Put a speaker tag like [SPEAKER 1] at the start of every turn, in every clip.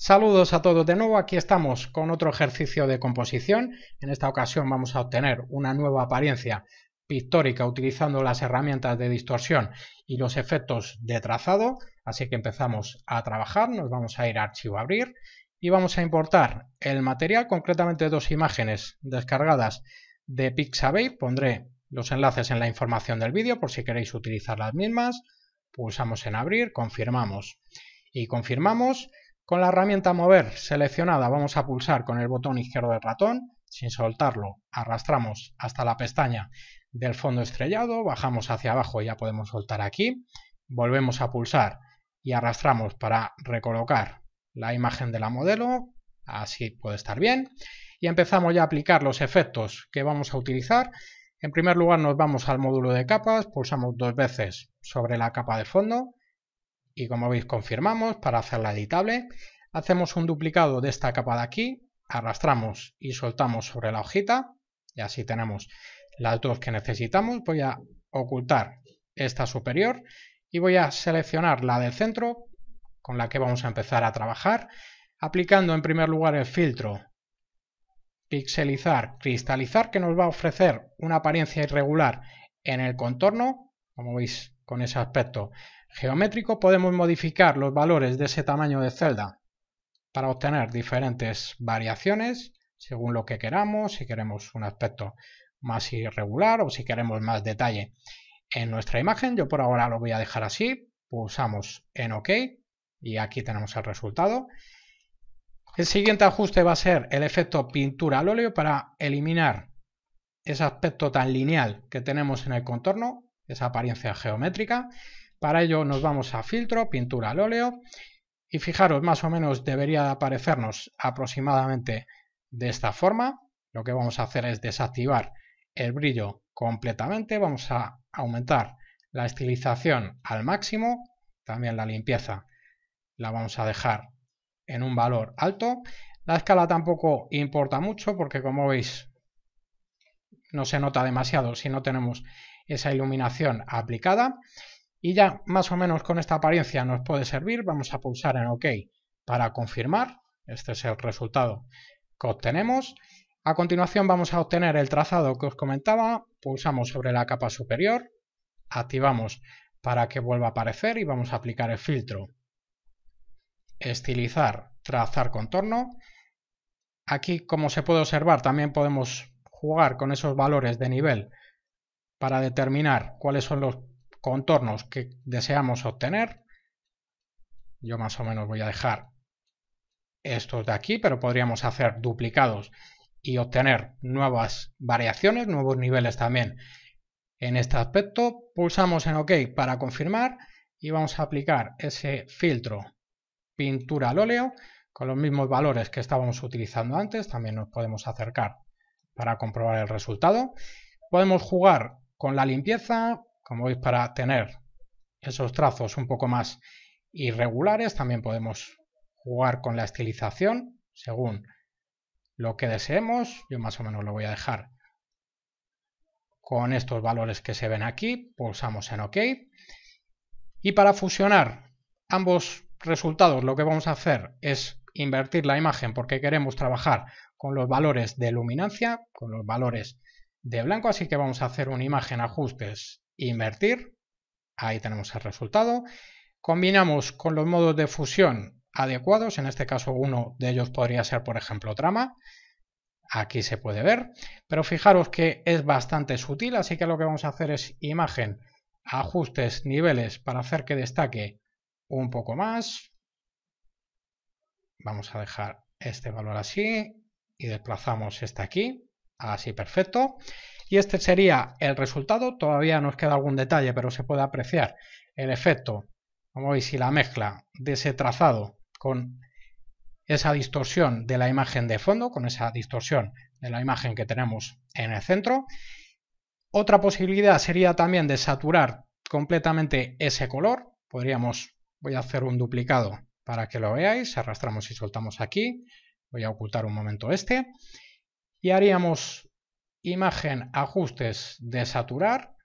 [SPEAKER 1] Saludos a todos de nuevo, aquí estamos con otro ejercicio de composición. En esta ocasión vamos a obtener una nueva apariencia pictórica utilizando las herramientas de distorsión y los efectos de trazado. Así que empezamos a trabajar, nos vamos a ir a archivo abrir y vamos a importar el material, concretamente dos imágenes descargadas de Pixabay. Pondré los enlaces en la información del vídeo por si queréis utilizar las mismas. Pulsamos en abrir, confirmamos y confirmamos. Con la herramienta Mover seleccionada vamos a pulsar con el botón izquierdo del ratón, sin soltarlo arrastramos hasta la pestaña del fondo estrellado, bajamos hacia abajo y ya podemos soltar aquí, volvemos a pulsar y arrastramos para recolocar la imagen de la modelo, así puede estar bien, y empezamos ya a aplicar los efectos que vamos a utilizar. En primer lugar nos vamos al módulo de capas, pulsamos dos veces sobre la capa de fondo, y como veis confirmamos para hacerla editable. Hacemos un duplicado de esta capa de aquí, arrastramos y soltamos sobre la hojita y así tenemos las dos que necesitamos. Voy a ocultar esta superior y voy a seleccionar la del centro con la que vamos a empezar a trabajar aplicando en primer lugar el filtro pixelizar, cristalizar que nos va a ofrecer una apariencia irregular en el contorno, como veis con ese aspecto geométrico podemos modificar los valores de ese tamaño de celda para obtener diferentes variaciones según lo que queramos, si queremos un aspecto más irregular o si queremos más detalle en nuestra imagen. Yo por ahora lo voy a dejar así, pulsamos en OK y aquí tenemos el resultado. El siguiente ajuste va a ser el efecto pintura al óleo para eliminar ese aspecto tan lineal que tenemos en el contorno, esa apariencia geométrica. Para ello nos vamos a filtro, pintura al óleo y fijaros más o menos debería aparecernos aproximadamente de esta forma. Lo que vamos a hacer es desactivar el brillo completamente, vamos a aumentar la estilización al máximo, también la limpieza la vamos a dejar en un valor alto. La escala tampoco importa mucho porque como veis no se nota demasiado si no tenemos esa iluminación aplicada y ya más o menos con esta apariencia nos puede servir. Vamos a pulsar en OK para confirmar. Este es el resultado que obtenemos. A continuación vamos a obtener el trazado que os comentaba. Pulsamos sobre la capa superior. Activamos para que vuelva a aparecer y vamos a aplicar el filtro. Estilizar, trazar contorno. Aquí, como se puede observar, también podemos jugar con esos valores de nivel para determinar cuáles son los contornos que deseamos obtener. Yo más o menos voy a dejar estos de aquí, pero podríamos hacer duplicados y obtener nuevas variaciones, nuevos niveles también. En este aspecto pulsamos en OK para confirmar y vamos a aplicar ese filtro pintura al óleo con los mismos valores que estábamos utilizando antes, también nos podemos acercar para comprobar el resultado. Podemos jugar con la limpieza, como veis, para tener esos trazos un poco más irregulares, también podemos jugar con la estilización según lo que deseemos. Yo más o menos lo voy a dejar con estos valores que se ven aquí. Pulsamos en OK. Y para fusionar ambos resultados, lo que vamos a hacer es invertir la imagen porque queremos trabajar con los valores de luminancia, con los valores de blanco, así que vamos a hacer una imagen ajustes invertir. Ahí tenemos el resultado. Combinamos con los modos de fusión adecuados. En este caso uno de ellos podría ser, por ejemplo, trama. Aquí se puede ver. Pero fijaros que es bastante sutil, así que lo que vamos a hacer es imagen, ajustes, niveles para hacer que destaque un poco más. Vamos a dejar este valor así y desplazamos este aquí. Así, perfecto. Y este sería el resultado. Todavía nos queda algún detalle, pero se puede apreciar el efecto. Como veis, y la mezcla de ese trazado con esa distorsión de la imagen de fondo, con esa distorsión de la imagen que tenemos en el centro. Otra posibilidad sería también de saturar completamente ese color. Podríamos, voy a hacer un duplicado para que lo veáis, arrastramos y soltamos aquí, voy a ocultar un momento este, y haríamos imagen, ajustes, de saturar,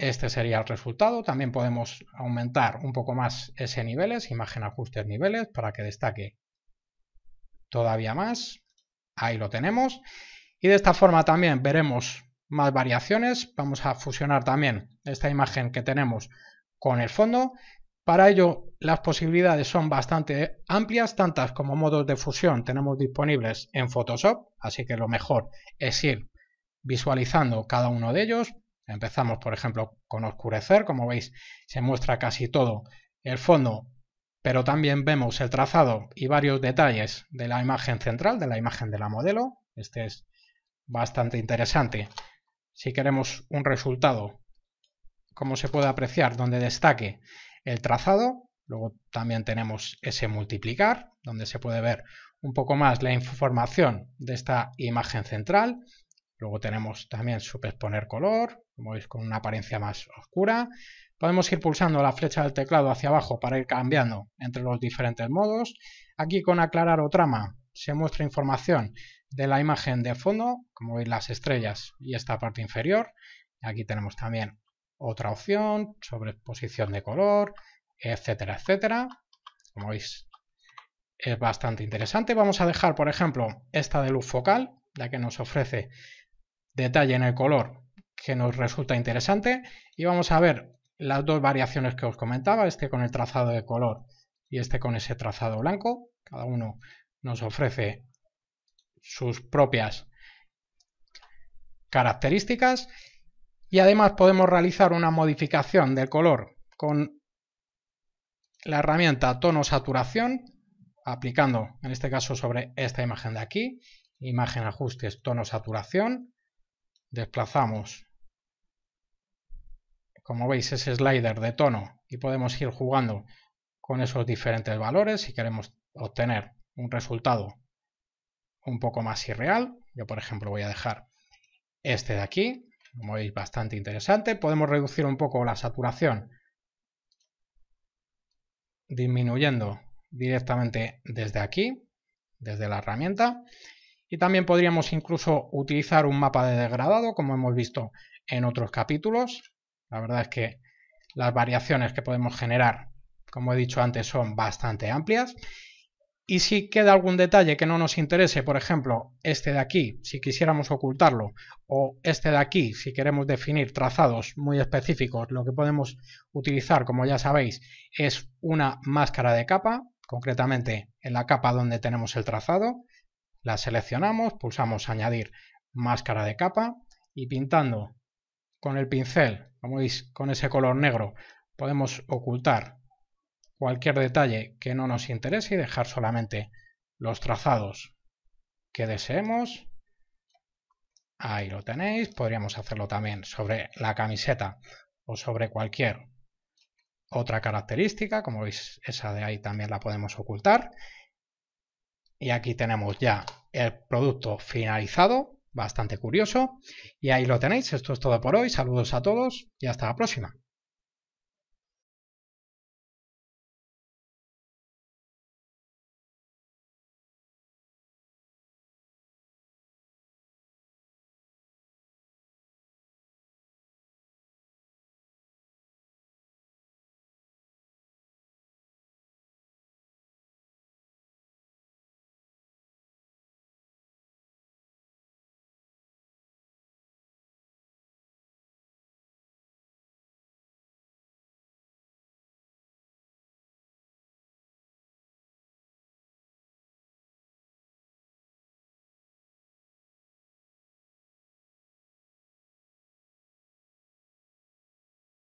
[SPEAKER 1] Este sería el resultado. También podemos aumentar un poco más ese niveles, imagen, ajustes, niveles, para que destaque todavía más. Ahí lo tenemos. Y de esta forma también veremos más variaciones. Vamos a fusionar también esta imagen que tenemos con el fondo. Para ello, las posibilidades son bastante amplias, tantas como modos de fusión tenemos disponibles en Photoshop, así que lo mejor es ir visualizando cada uno de ellos. Empezamos, por ejemplo, con oscurecer, como veis, se muestra casi todo el fondo, pero también vemos el trazado y varios detalles de la imagen central, de la imagen de la modelo. Este es bastante interesante. Si queremos un resultado, como se puede apreciar, donde destaque el trazado. Luego también tenemos ese multiplicar, donde se puede ver un poco más la información de esta imagen central. Luego tenemos también superponer color, como veis con una apariencia más oscura. Podemos ir pulsando la flecha del teclado hacia abajo para ir cambiando entre los diferentes modos. Aquí con aclarar o trama se muestra información de la imagen de fondo, como veis las estrellas y esta parte inferior. Aquí tenemos también otra opción, sobre exposición de color, etcétera, etcétera. Como veis, es bastante interesante. Vamos a dejar, por ejemplo, esta de luz focal, ya que nos ofrece detalle en el color que nos resulta interesante. Y vamos a ver las dos variaciones que os comentaba, este con el trazado de color y este con ese trazado blanco. Cada uno nos ofrece sus propias características y además podemos realizar una modificación del color con la herramienta tono saturación aplicando en este caso sobre esta imagen de aquí imagen ajustes tono saturación desplazamos como veis ese slider de tono y podemos ir jugando con esos diferentes valores si queremos obtener un resultado un poco más irreal yo por ejemplo voy a dejar este de aquí como veis, bastante interesante. Podemos reducir un poco la saturación disminuyendo directamente desde aquí, desde la herramienta. Y también podríamos incluso utilizar un mapa de degradado, como hemos visto en otros capítulos. La verdad es que las variaciones que podemos generar, como he dicho antes, son bastante amplias. Y si queda algún detalle que no nos interese, por ejemplo, este de aquí, si quisiéramos ocultarlo, o este de aquí, si queremos definir trazados muy específicos, lo que podemos utilizar, como ya sabéis, es una máscara de capa, concretamente en la capa donde tenemos el trazado, la seleccionamos, pulsamos añadir máscara de capa y pintando con el pincel, como veis, con ese color negro, podemos ocultar cualquier detalle que no nos interese y dejar solamente los trazados que deseemos. Ahí lo tenéis. Podríamos hacerlo también sobre la camiseta o sobre cualquier otra característica. Como veis, esa de ahí también la podemos ocultar. Y aquí tenemos ya el producto finalizado, bastante curioso. Y ahí lo tenéis. Esto es todo por hoy. Saludos a todos y hasta la próxima.